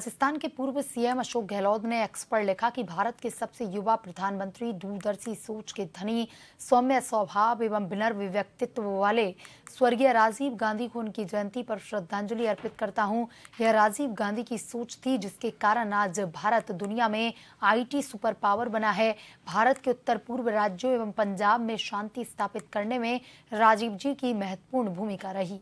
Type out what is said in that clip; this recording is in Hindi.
राजस्थान के पूर्व सीएम अशोक गहलोत ने एक्स पर लिखा कि भारत के सबसे युवा प्रधानमंत्री दूरदर्शी सोच के धनी सौम्य स्वभाव एवं बिनर व्यक्तित्व वाले स्वर्गीय राजीव गांधी को उनकी जयंती पर श्रद्धांजलि अर्पित करता हूं यह राजीव गांधी की सोच थी जिसके कारण आज भारत दुनिया में आईटी सुपर पावर बना है भारत के उत्तर पूर्व राज्यों एवं पंजाब में शांति स्थापित करने में राजीव जी की महत्वपूर्ण भूमिका रही